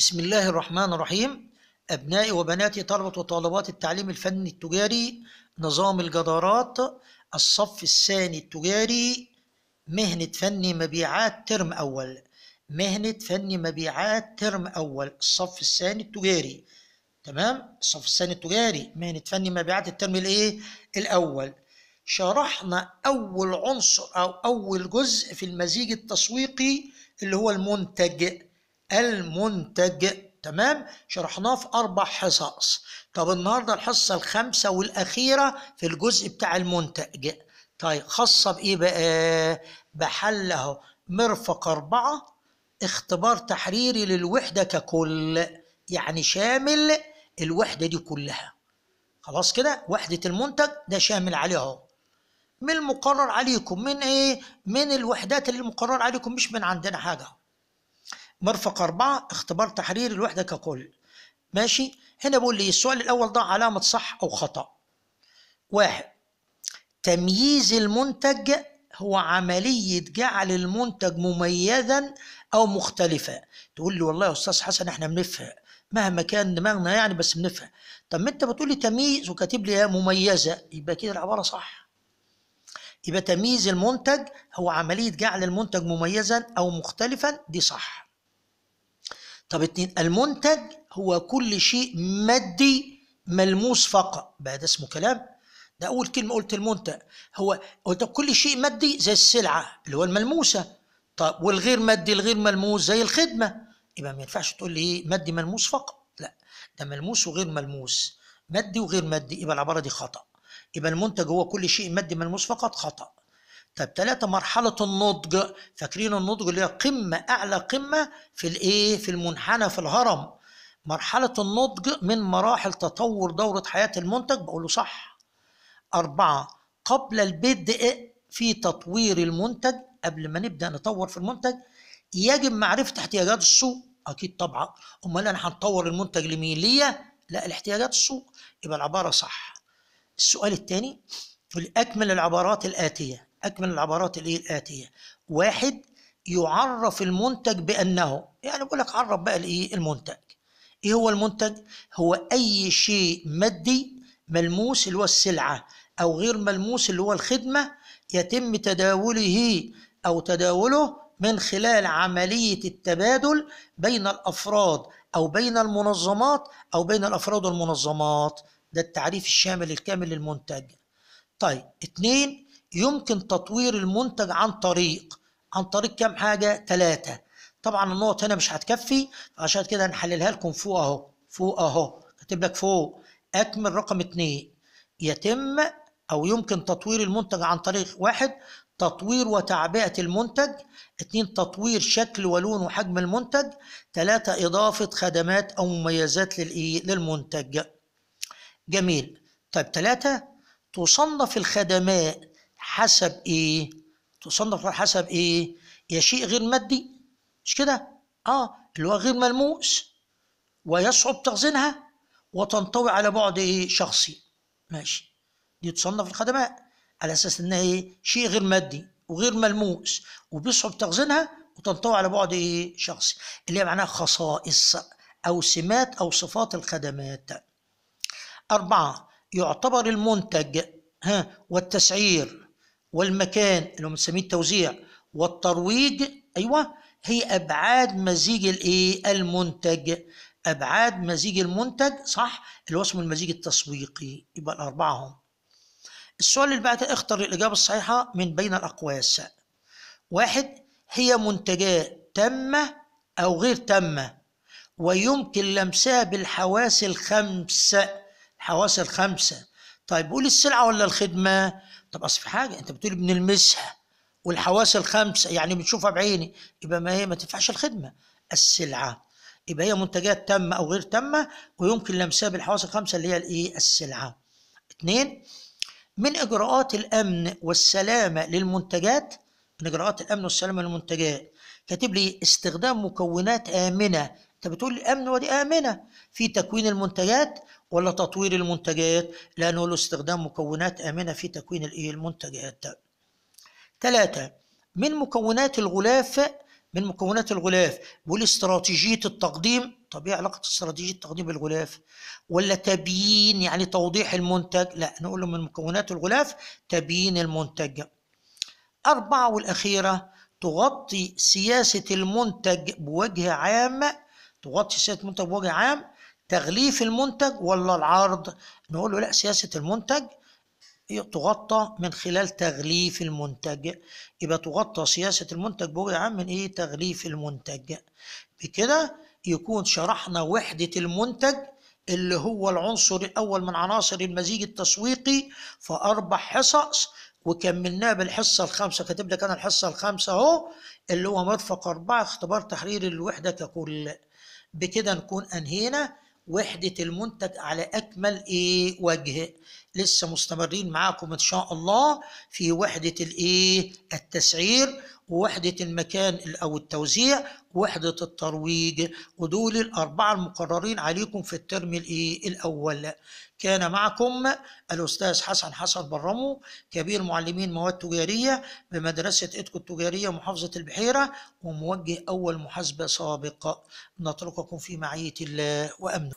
بسم الله الرحمن الرحيم أبنائي وبناتي طلبة وطالبات التعليم الفني التجاري نظام الجدارات الصف الثاني التجاري مهنة فني مبيعات ترم أول مهنة فني مبيعات ترم أول الصف الثاني التجاري تمام الصف الثاني التجاري مهنة فني مبيعات الترم الإيه الأول شرحنا أول عنصر أو أول جزء في المزيج التسويقي اللي هو المنتج المنتج تمام شرحناه في اربع حصص طب النهارده الحصه الخامسه والاخيره في الجزء بتاع المنتج طيب خاصه بايه بقى بحل اهو مرفق اربعه اختبار تحريري للوحده ككل يعني شامل الوحده دي كلها خلاص كده وحده المنتج ده شامل عليها اهو من المقرر عليكم من ايه من الوحدات اللي مقرر عليكم مش من عندنا حاجه اهو مرفق أربعة اختبار تحرير الوحدة ككل ماشي هنا بقول لي السؤال الأول ده علامة صح أو خطأ واحد تمييز المنتج هو عملية جعل المنتج مميزا أو مختلفا تقول لي والله يا أستاذ حسن احنا بنفهم مهما كان دماغنا يعني بس بنفهم طب ما انت بتقول لي تمييز وكاتب لي مميزة يبقى كده العبارة صح يبقى تمييز المنتج هو عملية جعل المنتج مميزا أو مختلفا دي صح طب اتنين المنتج هو كل شيء مادي ملموس فقط بقى ده اسمه كلام ده اول كلمه قلت المنتج هو قلت كل شيء مادي زي السلعه اللي هو الملموسه طب والغير مادي الغير ملموس زي الخدمه يبقى ما ينفعش تقول لي ايه مادي ملموس فقط لا ده ملموس وغير ملموس مادي وغير مادي يبقى العباره دي خطا يبقى المنتج هو كل شيء مادي ملموس فقط خطا طب ثلاثة مرحلة النضج فاكرين النضج اللي هي قمة أعلى قمة في الإيه في المنحنى في الهرم مرحلة النضج من مراحل تطور دورة حياة المنتج بقول له صح أربعة قبل البدء في تطوير المنتج قبل ما نبدأ نطور في المنتج يجب معرفة احتياجات السوق أكيد طبعا أمال أنا هنطور المنتج لمين ليا لا الاحتياجات السوق يبقى العبارة صح السؤال الثاني في أكمل العبارات الآتية أكمل العبارات الإيه الآتية واحد يعرف المنتج بأنه يعني بقول لك عرف بقى الإيه المنتج إيه هو المنتج؟ هو أي شيء مادي ملموس اللي هو السلعة أو غير ملموس اللي هو الخدمة يتم تداوله أو تداوله من خلال عملية التبادل بين الأفراد أو بين المنظمات أو بين الأفراد والمنظمات ده التعريف الشامل الكامل للمنتج طيب اتنين يمكن تطوير المنتج عن طريق عن طريق كام حاجه ثلاثه طبعا النقط هنا مش هتكفي عشان كده هنحللها لكم فوق اهو فوق اهو كاتب لك فوق اكمل رقم اتنين يتم او يمكن تطوير المنتج عن طريق واحد تطوير وتعبئة المنتج اتنين تطوير شكل ولون وحجم المنتج تلاتة إضافة خدمات أو مميزات للمنتج جميل طيب تلاتة تصنف الخدمات حسب ايه تصنف حسب ايه يا شيء غير مادي مش كده اه اللي هو غير ملموس ويصعب تخزينها وتنطوي على بعد ايه شخصي ماشي دي تصنف الخدمات على اساس انها ايه شيء غير مادي وغير ملموس وبيصعب تخزينها وتنطوي على بعد ايه شخصي اللي هي معناها خصائص او سمات او صفات الخدمات أربعة يعتبر المنتج ها والتسعير والمكان اللي هم بنسميه التوزيع والترويج ايوه هي ابعاد مزيج الايه المنتج ابعاد مزيج المنتج صح اللي هو اسمه المزيج التسويقي يبقى الاربعه هم السؤال اللي بعده اختر الاجابه الصحيحه من بين الاقواس واحد هي منتجات تامه او غير تامه ويمكن لمسها بالحواس الخمسه الحواس الخمسه طيب قول السلعه ولا الخدمه طب اصل في حاجه انت بتقول بنلمسها والحواس الخمسه يعني بنشوفها بعيني يبقى ما هي ما تنفعش الخدمه السلعه يبقى هي منتجات تامه او غير تامه ويمكن لمسها بالحواس الخمسه اللي هي الايه السلعه اثنين من اجراءات الامن والسلامه للمنتجات من اجراءات الامن والسلامه للمنتجات كاتب لي استخدام مكونات امنه انت بتقول لي امن ودي امنه في تكوين المنتجات ولا تطوير المنتجات لأنه له استخدام مكونات آمنة في تكوين المنتجات ثلاثة من مكونات الغلاف من مكونات الغلاف والاستراتيجية التقديم طب ايه علاقة استراتيجية تقديم بالغلاف ولا تبيين يعني توضيح المنتج لا نقول له من مكونات الغلاف تبيين المنتج أربعة والأخيرة تغطي سياسة المنتج بوجه عام تغطي سياسة المنتج بوجه عام تغليف المنتج ولا العرض نقول له لا سياسة المنتج تغطى من خلال تغليف المنتج يبقى تغطى سياسة المنتج بوجه عام من ايه تغليف المنتج بكده يكون شرحنا وحدة المنتج اللي هو العنصر الأول من عناصر المزيج التسويقي فأربع حصص وكملناه بالحصة الخامسة كاتب لك أنا الحصة الخامسة أهو اللي هو مرفق أربعة اختبار تحرير الوحدة ككل بكده نكون أنهينا وحدة المنتج على أكمل إيه وجه لسه مستمرين معاكم ان شاء الله في وحده الايه التسعير ووحده المكان او التوزيع ووحده الترويج ودول الاربعه المقررين عليكم في الترم الايه الاول كان معكم الاستاذ حسن حسن برمو كبير معلمين مواد تجاريه بمدرسه ادكو التجاريه محافظه البحيره وموجه اول محاسبه سابقه نترككم في معيه الله وامنه